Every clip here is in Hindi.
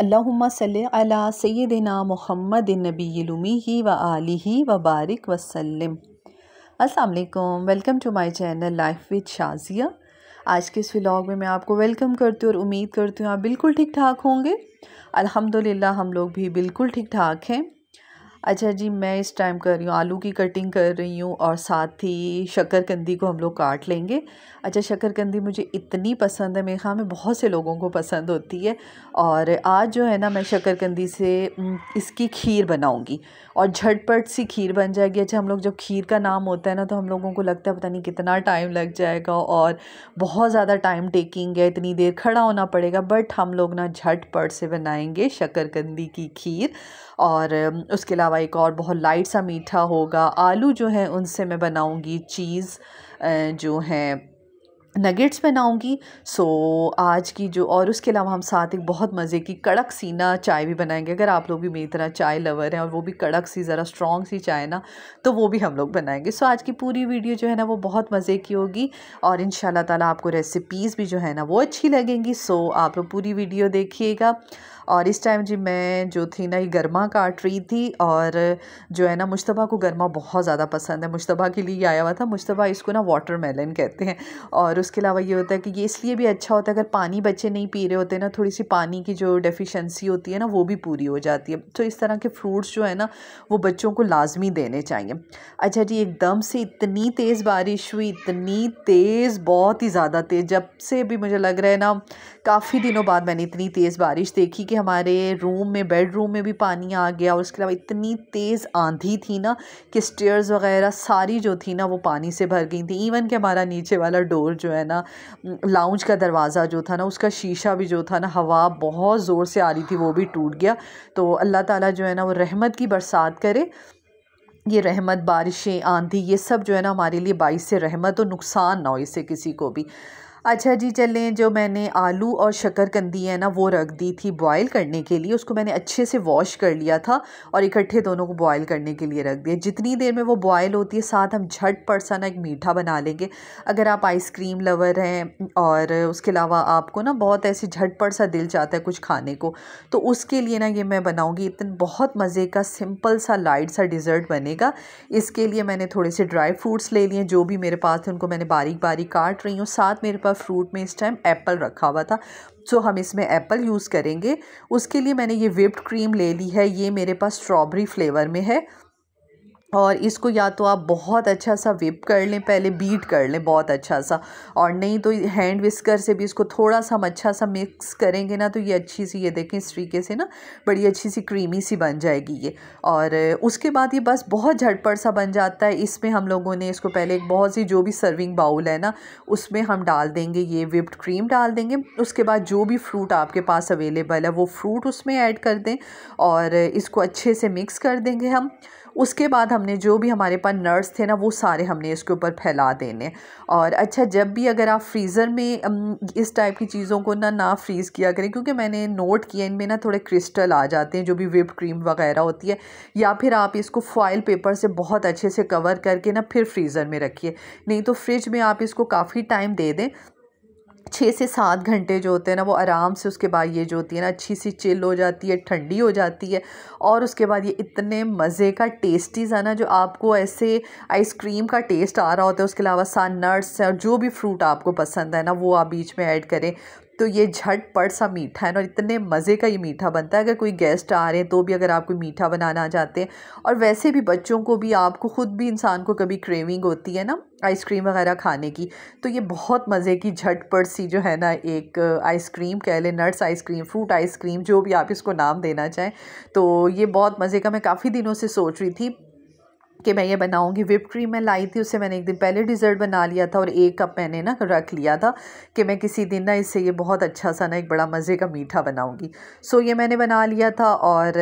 अल्लाम अला सैदना मोहम्मद नबीलूमी व आलि व बारिक वसलम असलकम welcome to my channel life with Shazia आज के इस व्लॉग में मैं आपको वेलकम करती हूँ और उम्मीद करती हूँ आप बिल्कुल ठीक ठाक होंगे अल्हम्दुलिल्लाह हम लोग भी बिल्कुल ठीक ठाक हैं अच्छा जी मैं इस टाइम कर रही हूँ आलू की कटिंग कर रही हूँ और साथ ही शक्करकंदी को हम लोग काट लेंगे अच्छा शक्करकंदी मुझे इतनी पसंद है मेरे ख़्या में बहुत से लोगों को पसंद होती है और आज जो है ना मैं शक्करकंदी से इसकी खीर बनाऊँगी और झटपट सी खीर बन जाएगी अच्छा हम लोग जब खीर का नाम होता है ना तो हम लोगों को लगता है पता नहीं कितना टाइम लग जाएगा और बहुत ज़्यादा टाइम टेकिंग है इतनी देर खड़ा होना पड़ेगा बट हम लोग ना झटपट से बनाएँगे शक्करकंदी की खीर और उसके अलावा अलावा एक और बहुत लाइट सा मीठा होगा आलू जो है उनसे मैं बनाऊँगी चीज़ जो है नगेट्स बनाऊंगी सो आज की जो और उसके अलावा हम साथ एक बहुत मज़े की कड़क सीना चाय भी बनाएंगे अगर आप लोग भी मेरी तरह चाय लवर हैं और वो भी कड़क सी ज़रा स्ट्रॉन्ग सी चाय ना तो वो भी हम लोग बनाएंगे सो आज की पूरी वीडियो जो है ना वो बहुत मज़े की होगी और इन ताला आपको रेसिपीज़ भी जो है ना वो अच्छी लगेंगी सो आप लोग पूरी वीडियो देखिएगा और इस टाइम जी मैं जो थी ना ये गरमा काट रही थी और जो है ना मुशतबा को गरमा बहुत ज़्यादा पसंद है मुशतबा के लिए ये आया हुआ था मुशतबा इसको ना वाटर मेलन कहते हैं और उसके अलावा ये होता है कि ये इसलिए भी अच्छा होता है अगर पानी बच्चे नहीं पी रहे होते ना थोड़ी सी पानी की जो डेफिशेंसी होती है ना वो भी पूरी हो जाती है तो इस तरह के फ्रूट्स जो है ना वो बच्चों को लाजमी देने चाहिए अच्छा जी एकदम से इतनी तेज़ बारिश हुई इतनी तेज़ बहुत ही ज़्यादा तेज़ जब से भी मुझे लग रहा है ना काफ़ी दिनों बाद मैंने इतनी तेज़ बारिश देखी कि हमारे रूम में बेडरूम में भी पानी आ गया और उसके अलावा इतनी तेज़ आंधी थी ना कि स्टेयर्स वगैरह सारी जो थी ना वो पानी से भर गई थी इवन कि हमारा नीचे वाला डोर जो है ना लाउंज का दरवाज़ा जो था ना उसका शीशा भी जो था ना हवा बहुत ज़ोर से आ रही थी वो भी टूट गया तो अल्लाह ताली जो है ना वो रहमत की बरसात करे ये रहमत बारिशें आंधी ये सब जो है ना हमारे लिए बाईस से रहमत और नुकसान ना हो इससे किसी को भी अच्छा जी चलें जो मैंने आलू और शकरकंदी है ना वो रख दी थी बॉयल करने के लिए उसको मैंने अच्छे से वॉश कर लिया था और इकट्ठे दोनों को बॉयल करने के लिए रख दिया जितनी देर में वो बॉयल होती है साथ हम झट पर सा ना एक मीठा बना लेंगे अगर आप आइसक्रीम लवर हैं और उसके अलावा आपको ना बहुत ऐसे झटपट सा दिल चाहता है कुछ खाने को तो उसके लिए ना ये मैं बनाऊँगी इतना बहुत मज़े का सिंपल सा लाइट सा डिज़र्ट बनेगा इसके लिए मैंने थोड़े से ड्राई फ्रूट्स ले लिए जो भी मेरे पास थे उनको मैंने बारीक बारीक काट रही हूँ साथ मेरे पास का फ्रूट में इस टाइम एप्पल रखा हुआ था सो हम इसमें एप्पल यूज़ करेंगे उसके लिए मैंने ये विप्ड क्रीम ले ली है ये मेरे पास स्ट्रॉबेरी फ्लेवर में है और इसको या तो आप बहुत अच्छा सा विप कर लें पहले बीट कर लें बहुत अच्छा सा और नहीं तो हैंड विस्कर से भी इसको थोड़ा सा हम अच्छा सा मिक्स करेंगे ना तो ये अच्छी सी ये देखें इस तरीके से ना बड़ी अच्छी सी क्रीमी सी बन जाएगी ये और उसके बाद ये बस बहुत झटपट सा बन जाता है इसमें हम लोगों ने इसको पहले एक बहुत सी जो भी सर्विंग बाउल है ना उसमें हम डाल देंगे ये विप्ड क्रीम डाल देंगे उसके बाद जो भी फ्रूट आपके पास अवेलेबल है वो फ्रूट उसमें ऐड कर दें और इसको अच्छे से मिक्स कर देंगे हम उसके बाद हमने जो भी हमारे पास नर्स थे ना वो सारे हमने इसके ऊपर फैला देने और अच्छा जब भी अगर आप फ्रीज़र में इस टाइप की चीज़ों को ना ना फ्रीज़ किया करें क्योंकि मैंने नोट किया इनमें ना थोड़े क्रिस्टल आ जाते हैं जो भी विप क्रीम वगैरह होती है या फिर आप इसको फॉइल पेपर से बहुत अच्छे से कवर करके ना फिर फ्रीज़र में रखिए नहीं तो फ्रिज में आप इसको काफ़ी टाइम दे दें छः से सात घंटे जो होते हैं ना वो आराम से उसके बाद ये जो होती है ना अच्छी सी चिल हो जाती है ठंडी हो जाती है और उसके बाद ये इतने मज़े का टेस्टी है ना जो आपको ऐसे आइसक्रीम का टेस्ट आ रहा होता है उसके अलावा सा नट्स और जो भी फ्रूट आपको पसंद है ना वो आप बीच में ऐड करें तो ये झटपट सा मीठा है और इतने मज़े का ये मीठा बनता है अगर कोई गेस्ट आ रहे हैं तो भी अगर आप कोई मीठा बनाना चाहते हैं और वैसे भी बच्चों को भी आपको ख़ुद भी इंसान को कभी क्रेविंग होती है ना आइसक्रीम वगैरह खाने की तो ये बहुत मज़े की झटपट सी जो है ना एक आइसक्रीम कह लें नट्स आइसक्रीम फ्रूट आइसक्रीम जो भी आप इसको नाम देना चाहें तो ये बहुत मज़े का मैं काफ़ी दिनों से सोच रही थी कि मैं ये बनाऊंगी विप क्रीम मैं लाई थी उसे मैंने एक दिन पहले डिज़र्ट बना लिया था और एक कप मैंने ना रख लिया था कि मैं किसी दिन ना इससे ये बहुत अच्छा सा ना एक बड़ा मज़े का मीठा बनाऊंगी सो ये मैंने बना लिया था और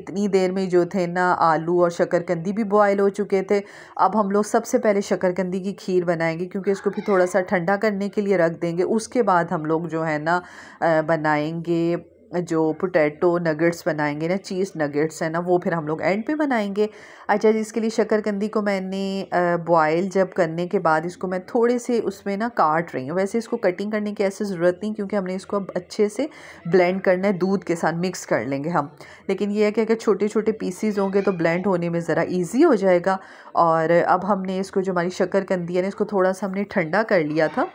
इतनी देर में जो थे ना आलू और शक्करकंदी भी बॉयल हो चुके थे अब हम लोग सबसे पहले शक्करकंदी की खीर बनाएंगे क्योंकि इसको भी थोड़ा सा ठंडा करने के लिए रख देंगे उसके बाद हम लोग जो है ना बनाएंगे जो पोटैटो नगेट्स बनाएंगे ना चीज़ नगेट्स है ना वो फिर हम लोग एंड पे बनाएंगे अच्छा जी इसके लिए शक्करकंदी को मैंने बॉयल जब करने के बाद इसको मैं थोड़े से उसमें ना काट रही हूँ वैसे इसको कटिंग करने की ऐसी ज़रूरत नहीं क्योंकि हमने इसको अब अच्छे से ब्लेंड करना है दूध के साथ मिक्स कर लेंगे हम लेकिन ये है कि अगर छोटे छोटे पीसीज होंगे तो ब्लेंड होने में ज़रा ईजी हो जाएगा और अब हमने इसको जो हमारी शक्करकंदी है ना इसको थोड़ा सा हमने ठंडा कर लिया था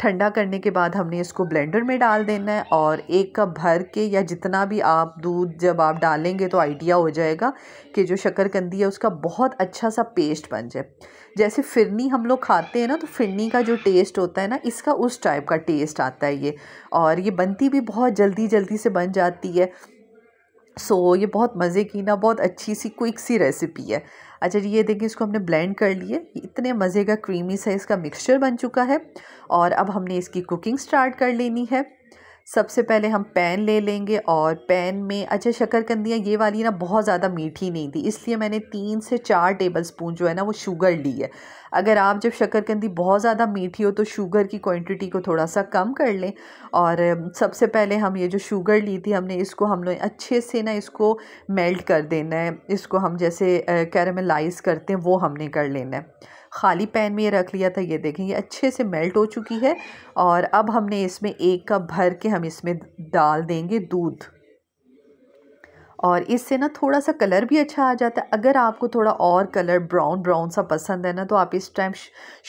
ठंडा करने के बाद हमने इसको ब्लेंडर में डाल देना है और एक कप भर के या जितना भी आप दूध जब आप डालेंगे तो आइडिया हो जाएगा कि जो शक्करकंदी है उसका बहुत अच्छा सा पेस्ट बन जाए जैसे फिरनी हम लोग खाते हैं ना तो फिरनी का जो टेस्ट होता है ना इसका उस टाइप का टेस्ट आता है ये और ये बनती भी बहुत जल्दी जल्दी से बन जाती है सो so, ये बहुत मज़े की ना बहुत अच्छी सी क्विक सी रेसिपी है अच्छा जी ये देखिए इसको हमने ब्लेंड कर लिए इतने मज़े का क्रीमी सा इसका मिक्सचर बन चुका है और अब हमने इसकी कुकिंग स्टार्ट कर लेनी है सबसे पहले हम पैन ले लेंगे और पैन में अच्छा शकरकंदियाँ ये वाली ना बहुत ज़्यादा मीठी नहीं थी इसलिए मैंने तीन से चार टेबल स्पून जो है ना वो शुगर ली है अगर आप जब शकरकंदी बहुत ज़्यादा मीठी हो तो शुगर की क्वांटिटी को थोड़ा सा कम कर लें और सबसे पहले हम ये जो शुगर ली थी हमने इसको हम लोग अच्छे से ना इसको मेल्ट कर देना है इसको हम जैसे कैरामलाइज करते हैं वो हमने कर लेना है खाली पैन में ये रख लिया था ये देखें ये अच्छे से मेल्ट हो चुकी है और अब हमने इसमें एक कप भर के हम इसमें डाल देंगे दूध और इससे ना थोड़ा सा कलर भी अच्छा आ जाता है अगर आपको थोड़ा और कलर ब्राउन ब्राउन सा पसंद है ना तो आप इस टाइम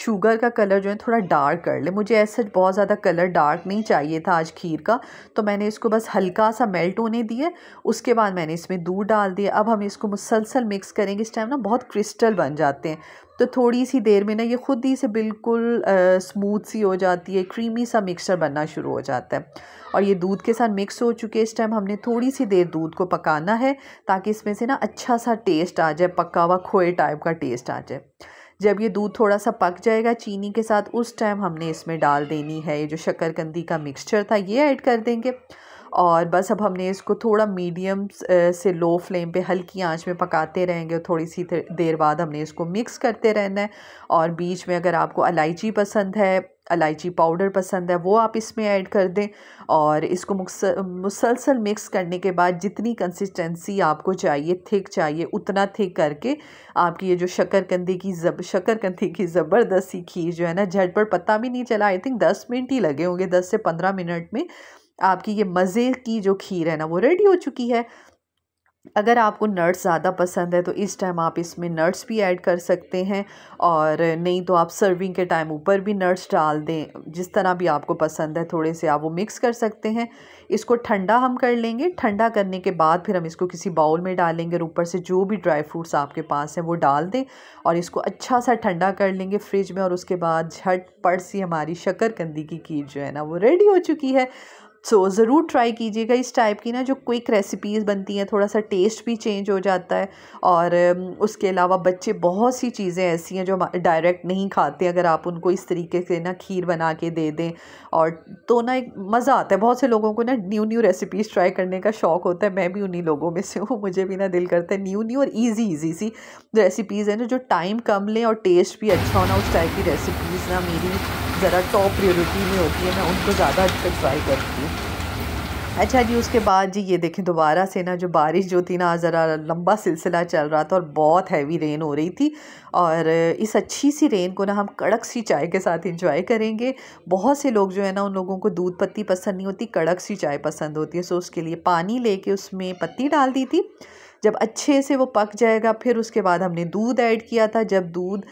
शुगर का कलर जो है थोड़ा डार्क कर लें मुझे ऐसा बहुत ज़्यादा कलर डार्क नहीं चाहिए था आज खीर का तो मैंने इसको बस हल्का सा मेल्ट होने दिया उसके बाद मैंने इसमें दूध डाल दिया अब हम इसको मुसलसल मिक्स करेंगे इस टाइम ना बहुत क्रिस्टल बन जाते हैं तो थोड़ी सी देर में ना ये ख़ुद ही से बिल्कुल स्मूथ सी हो जाती है क्रीमी सा मिक्सचर बनना शुरू हो जाता है और ये दूध के साथ मिक्स हो चुके इस टाइम हमने थोड़ी सी देर दूध को पकाना है ताकि इसमें से ना अच्छा सा टेस्ट आ जाए पक्का हुआ खोए टाइप का टेस्ट आ जाए जब ये दूध थोड़ा सा पक जाएगा चीनी के साथ उस टाइम हमने इसमें डाल देनी है ये जो शक्करकंदी का मिक्सचर था ये ऐड कर देंगे और बस अब हमने इसको थोड़ा मीडियम से लो फ्लेम पे हल्की आंच में पकाते रहेंगे और थोड़ी सी देर बाद हमने इसको मिक्स करते रहना है और बीच में अगर आपको इलायची पसंद है इलायची पाउडर पसंद है वो आप इसमें ऐड कर दें और इसको मुसलसल मिक्स करने के बाद जितनी कंसिस्टेंसी आपको चाहिए थिक चाहिए उतना थिक करके आपकी ये जो शक्करकंदी की जब शक्करकंदी की ज़बरदस्ती खीर जो है ना झटपट पता भी नहीं चला आई थिंक दस मिनट ही लगे होंगे दस से पंद्रह मिनट में आपकी ये मज़े की जो खीर है ना वो रेडी हो चुकी है अगर आपको नट्स ज़्यादा पसंद है तो इस टाइम आप इसमें नट्स भी ऐड कर सकते हैं और नहीं तो आप सर्विंग के टाइम ऊपर भी नट्स डाल दें जिस तरह भी आपको पसंद है थोड़े से आप वो मिक्स कर सकते हैं इसको ठंडा हम कर लेंगे ठंडा करने के बाद फिर हम इसको किसी बाउल में डालेंगे और ऊपर से जो भी ड्राई फ्रूट्स आपके पास हैं वो डाल दें और इसको अच्छा सा ठंडा कर लेंगे फ्रिज में और उसके बाद झट पड़ सी हमारी शक्कर की खीर जो है ना वो रेडी हो चुकी है सो so, ज़रूर ट्राई कीजिएगा इस टाइप की ना जो क्विक रेसिपीज़ बनती हैं थोड़ा सा टेस्ट भी चेंज हो जाता है और उसके अलावा बच्चे बहुत सी चीज़ें ऐसी हैं जो डायरेक्ट नहीं खाते अगर आप उनको इस तरीके से ना खीर बना के दे दें और तो ना एक मज़ा आता है बहुत से लोगों को ना न्यू न्यू रेसिपीज़ ट्राई करने का शौक़ होता है मैं भी उन्हीं लोगों में से हूँ मुझे भी ना दिल करता है न्यू न्यू और ईजी ईजी सी रेसिपीज़ है ना जो टाइम कम लें और टेस्ट भी अच्छा होना उस टाइप की रेसिपीज़ ना मेरी ज़रा टॉप प्रियोरिटी में होती है मैं उनको ज़्यादा हद तक ट्राई करती हूँ अच्छा जी उसके बाद जी ये देखें दोबारा से ना जो बारिश जो थी ना ज़रा लंबा सिलसिला चल रहा था और बहुत हैवी रेन हो रही थी और इस अच्छी सी रेन को ना हम कड़क सी चाय के साथ इंजॉय करेंगे बहुत से लोग जो है ना उन लोगों को दूध पत्ती पसंद नहीं होती कड़क सी चाय पसंद होती है सो उसके लिए पानी लेके उसमें पत्ती डाल दी थी जब अच्छे से वो पक जाएगा फिर उसके बाद हमने दूध ऐड किया था जब दूध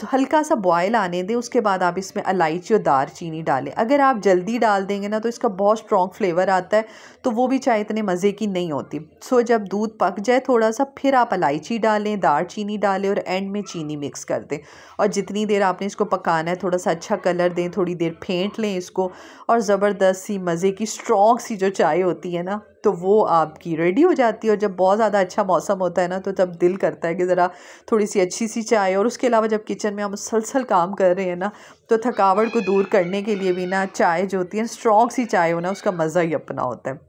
तो हल्का सा बॉयल आने दें उसके बाद आप इसमें इलायची और दार चीनी डालें अगर आप जल्दी डाल देंगे ना तो इसका बहुत स्ट्रॉन्ग फ्लेवर आता है तो वो भी चाय इतने मज़े की नहीं होती सो जब दूध पक जाए थोड़ा सा फिर आप इलायची डालें दार चीनी डालें और एंड में चीनी मिक्स कर दें और जितनी देर आपने इसको पकाना है थोड़ा सा अच्छा कलर दें थोड़ी देर फेंट लें इसको और ज़बरदस्त सी मज़े की स्ट्रॉन्ग सी जो चाय होती है ना तो वो आपकी रेडी हो जाती है और जब बहुत ज़्यादा अच्छा मौसम होता है ना तो तब दिल करता है कि ज़रा थोड़ी सी अच्छी सी चाय और उसके अलावा जब किचन में हम मुसलसल काम कर रहे हैं ना तो थकावट को दूर करने के लिए भी ना चाय जो होती है स्ट्रॉन्ग सी चाय होना उसका मज़ा ही अपना होता है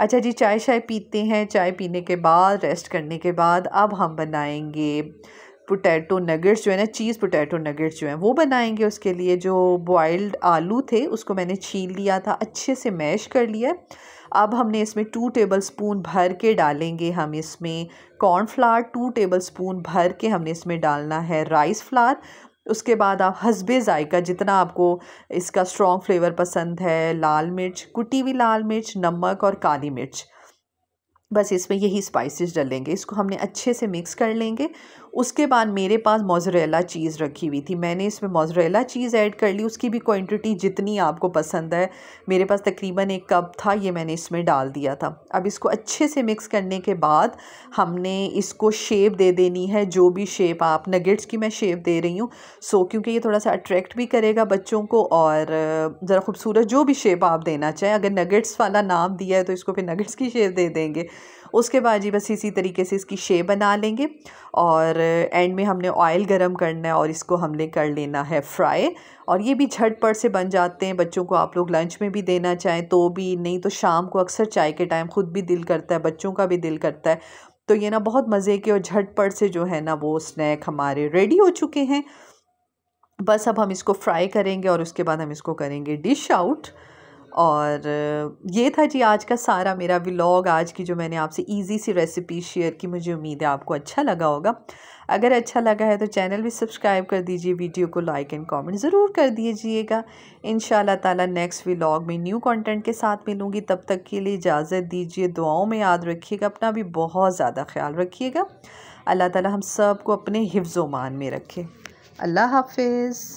अच्छा जी चाय शाय पीते हैं चाय पीने के बाद रेस्ट करने के बाद अब हम बनाएंगे पोटैटो नगेट्स जो है ना चीज़ पोटैटो नगेट्स जो हैं वो बनाएंगे उसके लिए जो बॉयल्ड आलू थे उसको मैंने छील लिया था अच्छे से मैश कर लिया अब हमने इसमें टू टेबल स्पून भर के डालेंगे हम इसमें फ्लार टू टेबल स्पून भर के हमने इसमें डालना है राइस फ्लार उसके बाद आप हसबे जायका जितना आपको इसका स्ट्रॉन्ग फ्लेवर पसंद है लाल मिर्च कुटी हुई लाल मिर्च नमक और काली मिर्च बस इसमें यही स्पाइसेस डालेंगे इसको हमने अच्छे से मिक्स कर लेंगे उसके बाद मेरे पास मोजरेला चीज़ रखी हुई थी मैंने इसमें मोजरेला चीज़ ऐड कर ली उसकी भी क्वांटिटी जितनी आपको पसंद है मेरे पास तकरीबन एक कप था ये मैंने इसमें डाल दिया था अब इसको अच्छे से मिक्स करने के बाद हमने इसको शेप दे देनी है जो भी शेप आप नगेट्स की मैं शेप दे रही हूँ सो क्योंकि ये थोड़ा सा अट्रैक्ट भी करेगा बच्चों को और ज़रा खूबसूरत जो भी शेप आप देना चाहें अगर नगेट्स वाला नाम दिया है तो इसको फिर नगेट्स की शेप दे देंगे उसके बाद जी बस इसी तरीके से इसकी शेप बना लेंगे और एंड में हमने ऑयल गरम करना है और इसको हमने कर लेना है फ्राई और ये भी झटपट से बन जाते हैं बच्चों को आप लोग लंच में भी देना चाहें तो भी नहीं तो शाम को अक्सर चाय के टाइम ख़ुद भी दिल करता है बच्चों का भी दिल करता है तो ये ना बहुत मज़े के और झटपट से जो है ना वो स्नैक हमारे रेडी हो चुके हैं बस अब हम इसको फ्राई करेंगे और उसके बाद हम इसको करेंगे डिश आउट और ये था जी आज का सारा मेरा व्लॉग आज की जो मैंने आपसे इजी सी रेसिपी शेयर की मुझे उम्मीद है आपको अच्छा लगा होगा अगर अच्छा लगा है तो चैनल भी सब्सक्राइब कर दीजिए वीडियो को लाइक एंड कमेंट ज़रूर कर दीजिएगा इन ताला नेक्स्ट व्लॉग में न्यू कंटेंट के साथ मिलूँगी तब तक के लिए इजाज़त दीजिए दुआओं में याद रखिएगा अपना भी बहुत ज़्यादा ख्याल रखिएगा अल्लाह ताली हम सब को अपने हिफ्ज़ मान में रखे अल्लाह हाफिज़